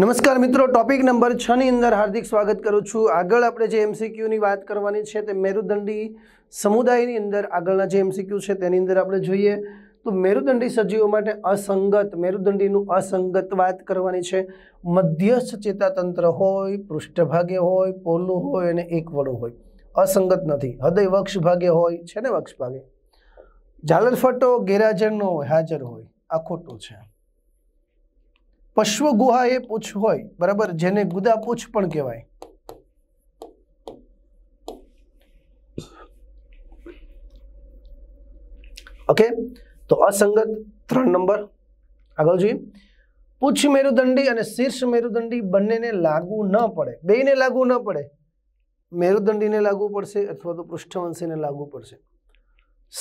નમસ્કાર મિત્રો topic number છ ની અંદર હાર્દિક સ્વાગત કરું છું આગળ આપણે જે એમસીક્યુની વાત કરવાની છે તે મેરુદંડી સમુદાયની અંદર આગળના જે એમસીક્યુ છે તેની અંદર આપણે જોઈએ તો મેરુદંડી સજીવો માટે અસંગત મેરુદંડીનું અસંગત વાત કરવાની છે મધ્યસ્થ ચેતાતંત્ર હોય પૃષ્ઠભાગે હોય પોલું હોય અને એકવડું હોય અસંગત નથી હૃદય વક્ષ ભાગે હોય છે ને વક્ષ ભાગે જાલરફટો ગેરહાજરનો હોય હાજર હોય આ ખોટું છે પશ્વ ગુહા એ પૂછ હોય બરાબર જેને ગુદા પૂછ પણ કહેવાય ઓકે તો અસંગત ત્રણ નંબર આગળ જોઈએ પૂછ મેરુદંડી અને શીર્ષ મેરુદંડી બંનેને લાગુ ન પડે બેને લાગુ ન પડે મેરુદંડીને લાગુ પડશે અથવા તો પૃષ્ઠવંશીને લાગુ પડશે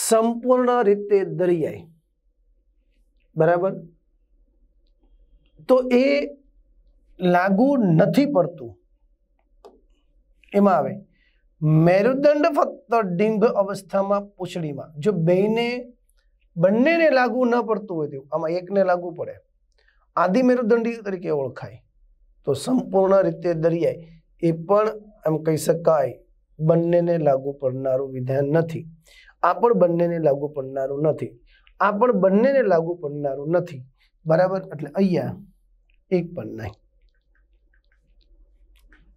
સંપૂર્ણ રીતે દરિયાઈ બરાબર તો એ લાગુ નથી પડતું એમાં આવે મેરુદંડ ફક્ત ડિંગ અવસ્થામાં પૂછડીમાં જો બેને બંનેને લાગુ ન પડતું હોય તેવું આમાં એકને લાગુ પડે આદિ મેરુદંડી તરીકે ઓળખાય તો સંપૂર્ણ રીતે દરિયાઈ એ પણ એમ કહી શકાય બંનેને લાગુ પડનારું વિધાન નથી આ પણ બંનેને લાગુ પડનારું નથી આ પણ બંનેને લાગુ પડનારું નથી બરાબર એટલે અહીંયા એક પણ નહીં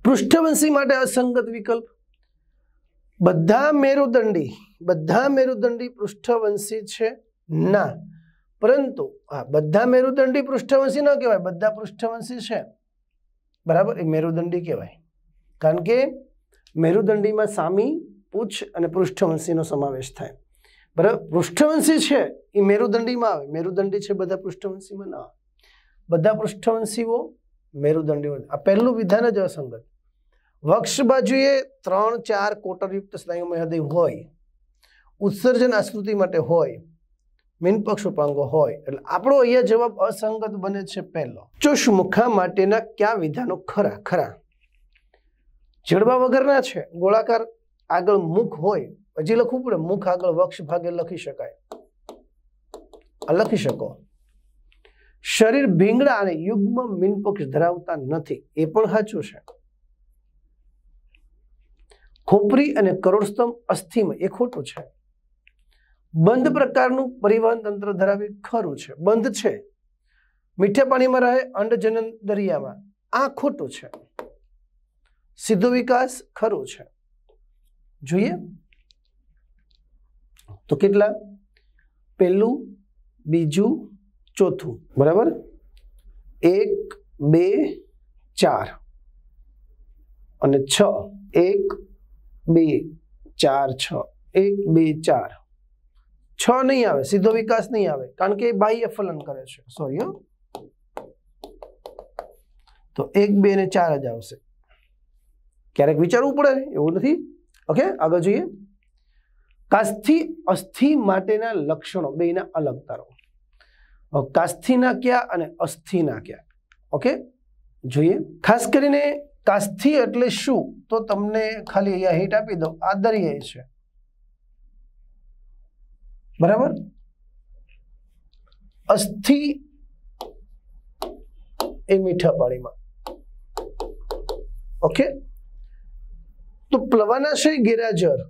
પૃષ્ઠવંશી માટે અસંગત વિકલ્પ બધા મેરુદંડી બધા મેરુદંડી પૃષ્ઠવંશી છે ના પરંતુ હા બધા મેરુદંડી પૃષ્ઠવંશી ન કહેવાય બધા પૃષ્ઠવંશી છે બરાબર એ મેરુદંડી કહેવાય કારણ કે મેરુદંડીમાં સામી પૂછ અને પૃષ્ઠવંશીનો સમાવેશ થાય બરાબર પૃષ્ઠવંશી છે એ મેરુદંડીમાં આવે મેરુદંડી છે બધા પૃષ્ઠવંશીમાં ના આવે બધા પૃષ્ઠવંશીઓ મેરુદંડીમાં આ પહેલું વિધાન જ અસંગત વક્ષ બાજુએ ત્રણ ચાર કોટરયુક્ત સ્નાયુમય હૃદય હોય ઉત્સર્જન આસ્તુતિ માટે હોય મીનપક્ષ ઉપાંગો હોય એટલે આપણો અહીંયા જવાબ અસંગત બને છે પહેલો ચુષ્મુખા માટેના કયા વિધાનો ખરા ખરા જડબા વગરના છે ગોળાકાર આગળ મુખ હોય હજી લખવું પડે મુખ આગળ વક્ષ ભાગે લખી શકાય આ લખી શકો શરીર ભીંગડા અને યુગ્મ મીનપક્ષ ધરાવતા નથી એ પણ સાચું છે ખોપરી અને કરોડસ્તંભ અસ્થિમ એ ખોટું છે બંધ પ્રકારનું પરિવહન તંત્ર ધરાવે ખરું છે બંધ છે મીઠા પાણીમાં રહે અંડજનન દરિયામાં આ ખોટું છે સીધો વિકાસ ખરું છે જોઈએ તો કેટલા પહેલું બીજું ચોથું બરાબર એક બે ચાર અને છ એક બે ચાર છ એક બે ચાર છ નહીં આવે સીધો વિકાસ નહીં આવે કારણ કે એ બાહ્ય ફલન કરે છે સોરી તો એક બે ને ચાર જ આવશે ક્યારેક વિચારવું પડે એવું નથી ઓકે આગળ જોઈએ કાસ્થિ અસ્થિ માટેના લક્ષણો બેના અલગ તારો કાસ્થિના કયા અને અસ્થિના કયા ઓકે જોઈએ ખાસ કરીને કાસ્થિ એટલે શું તો તમને ખાલી અહીંયા હિટ આપી દો આ દરિયાઈ છે બરાબર અસ્થિ એ મીઠા પાણીમાં ઓકે તો પ્લવાનાશય ગેરાજર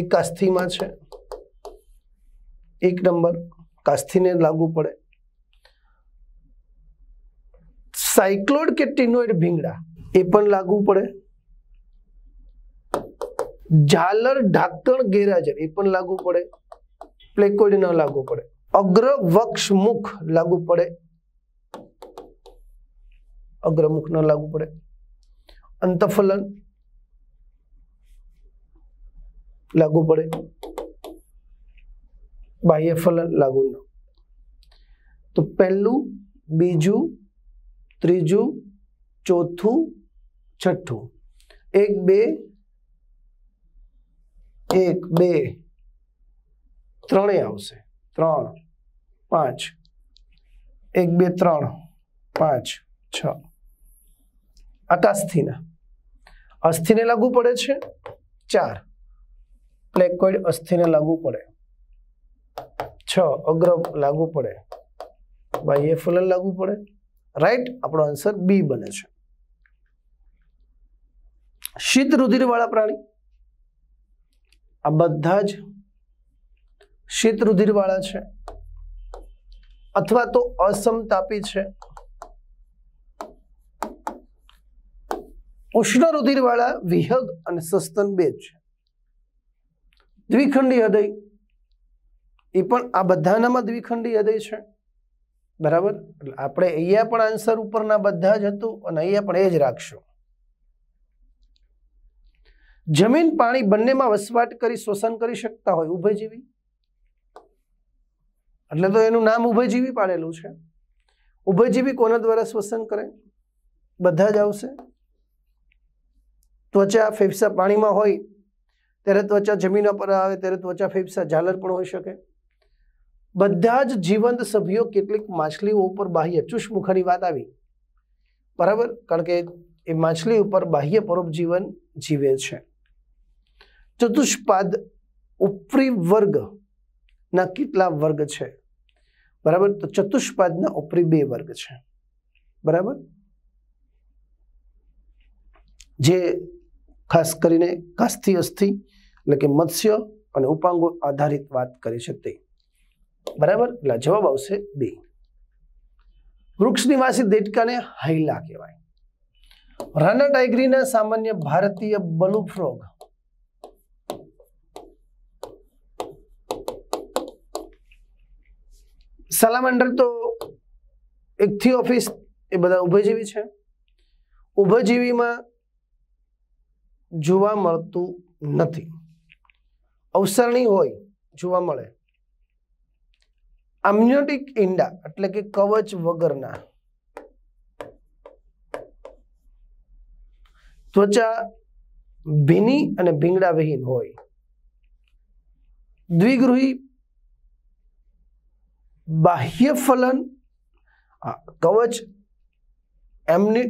એક કાસ્થીમાં છે એક નંબર કાસ્થીને લાગુ પડે સાયક્લોડ કે ટિનોઇડ ભીંગડા એ પણ લાગુ પડે ઝાલર ઢાંકણ ગેરહાજર એ પણ લાગુ પડે પ્લેકોઇડ ન લાગુ પડે અગ્ર વક્ષ મુખ લાગુ પડે અગ્રમુખ ન લાગુ પડે અંતફલન લાગુ પડે બાહ્ય ફલન લાગુ ન તો પહેલું બીજું ત્રીજું ચોથું છઠ્ઠું એક બે એક બે ત્રણે આવશે ત્રણ પાંચ એક બે ત્રણ પાંચ છ આકાશથીના અસ્થિને લાગુ પડે છે ચાર પ્લેકોઇડ અસ્થિને લાગુ પડે છ અગ્ર લાગુ પડે બાહ્ય ફલન લાગુ પડે રાઈટ આપણો આન્સર બી બને છે શીત રુધિર વાળા પ્રાણી આ બધા જ શીત રુધિરવાળા છે અથવા તો અસમતાપી છે ઉષ્ણ રુધિર વાળા વિહગ અને સસ્તન બે છે દ્વિખંડી હૃદય એ પણ આ બધાનામાં દ્વિખંડી હૃદય છે બરાબર એટલે આપણે અહીંયા પણ આન્સર ઉપરના બધા જ હતું અને અહીંયા પણ એ જ રાખશું જમીન પાણી બંનેમાં વસવાટ કરી શ્વસન કરી શકતા હોય ઉભયજીવી એટલે તો એનું નામ ઉભયજીવી પાડેલું છે ઉભયજીવી કોના દ્વારા શ્વસન કરે બધા જ આવશે ત્વચા ફેફસા પાણીમાં હોય ત્યારે ત્વચા જમીન પર આવે ત્યારે ત્વચા ફેફસા ઝાલર પણ હોઈ શકે બધા જ જીવંત સભ્યો કેટલીક માછલીઓ ઉપર બાહ્ય ચુષ્મુખાની વાત આવી બરાબર કારણ કે એ માછલી ઉપર બાહ્ય પરોપજીવન જીવે છે ચતુષ્પાદ ઉપરી વર્ગના કેટલા વર્ગ છે બરાબર તો ચતુષ્પાદના ઉપરી બે વર્ગ છે બરાબર જે ખાસ કરીને કાસ્થિ અસ્થિ એટલે કે મત્સ્ય અને ઉપાંગો આધારિત વાત કરી છે તે બરાબર એટલે જવાબ આવશે બે વૃક્ષની વાસી દેટકાને હાઈલા કહેવાય રાના ટાઈગરીના સામાન્ય ભારતીય બલુ ફ્રોગ સલામેન્ડર તો એકથી ઓફિસ એ બધા ઉભયજીવી છે ઉભયજીવીમાં જોવા મળતું નથી અવસરણી હોય જોવા મળે આમ્યોટિક ઈંડા એટલે કે કવચ વગરના ત્વચા ભીની અને ભીંગડા વિહીન હોય દ્વિગૃહી બાહ્ય ફલન કવચ એમની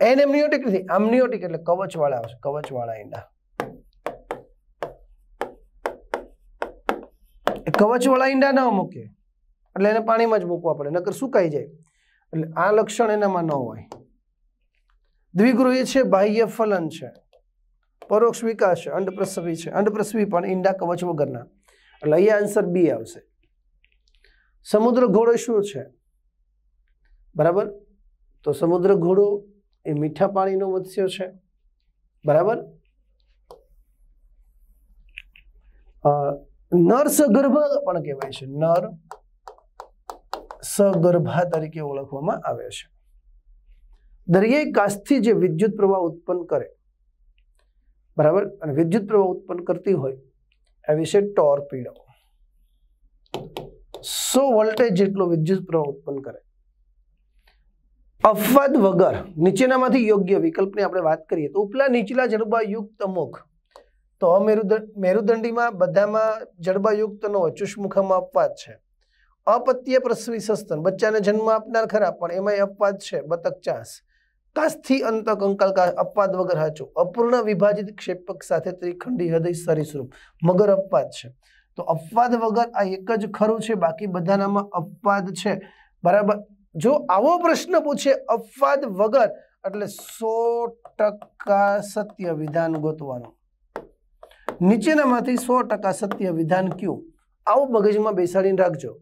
એનેમ્નિયોટિક નથી એમ્નિયોટિક એટલે કવચવાળા આવશે કવચવાળા ઈંડા કવચવાળા ઈંડા ના મૂકે એટલે એને પાણીમાં જ મૂકવા પડે નકર સુકાઈ જાય એટલે આ લક્ષણ એનામાં ન હોય દ્વિગૃહી છે બાહ્ય ફલન છે પરોક્ષ વિકાસ છે અંડપ્રસવી છે અંડપ્રસવી પણ ઈંડા કવચ વગરના એટલે અહીંયા આન્સર બી આવશે સમુદ્ર ઘોડો શું છે બરાબર તો સમુદ્ર ઘોડો એ મીઠા પાણીનો મત્સ્ય છે બરાબર નર સગર્ભા પણ કહેવાય છે નર સગર્ભા તરીકે ઓળખવામાં આવે છે દરિયાઈ કાચથી જે વિદ્યુત પ્રવાહ ઉત્પન્ન કરે બરાબર અને વિદ્યુત પ્રવાહ ઉત્પન્ન કરતી હોય એ વિશે ટોર્પિડો સો વોલ્ટેજ જેટલો વિદ્યુત પ્રવાહ ઉત્પન્ન કરે અપવાદ વગર નીચેનામાંથી યોગ્ય વિકલ્પની આપણે વાત કરીએ તો ઉપલા નીચલા જડબાયુક્ત મુખ તો અમેરુદંડ મેરુદંડીમાં બધામાં જડબાયુક્તનો ચુષ્મુખામાં અપવાદ છે અપત્ય પ્રસવી સસ્તન બચ્ચાને જન્મ આપનાર ખરા પણ એમાંય અપવાદ છે બતક ચાસ કાસથી અંતક અંકલકા અપવાદ વગર હાચું અપૂર્ણ વિભાજિત ક્ષેપક સાથે ત્રિખંડી હૃદય સરીસૃપ મગર અપવાદ છે તો અપવાદ વગર આ એક જ ખરું છે બાકી બધાનામાં અપવાદ છે બરાબર જો આવો પ્રશ્ન પૂછે અપવાદ વગર એટલે સો ટકા સત્ય વિધાન ગોતવાનું નીચેનામાંથી સો ટકા સત્ય વિધાન કયું આવું મગજમાં બેસાડીને રાખજો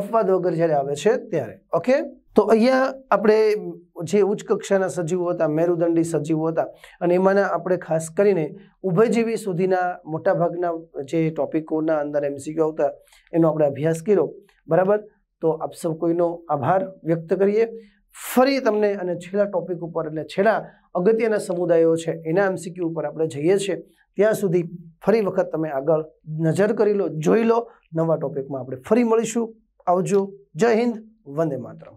અપવાદ વગર જ્યારે આવે છે ત્યારે ઓકે તો અહીંયા આપણે જે ઉચ્ચ કક્ષાના સજીવો હતા મેરુદંડી સજીવો હતા અને એમાંના આપણે ખાસ કરીને ઉભયજીવી સુધીના મોટાભાગના જે ટોપિકોના અંદર એમસીક્યુ આવતા એનો આપણે અભ્યાસ કર્યો બરાબર તો આપ સૌ કોઈનો આભાર વ્યક્ત કરીએ ફરી તમને અને છેલ્લા ટોપિક ઉપર એટલે છેલ્લા અગત્યના સમુદાયો છે એના એમસીક્યુ ઉપર આપણે જઈએ છીએ ત્યાં સુધી ફરી વખત તમે આગળ નજર કરી લો જોઈ લો નવા ટોપિકમાં આપણે ફરી મળીશું આવજો જય હિન્દ વંદે માતરમ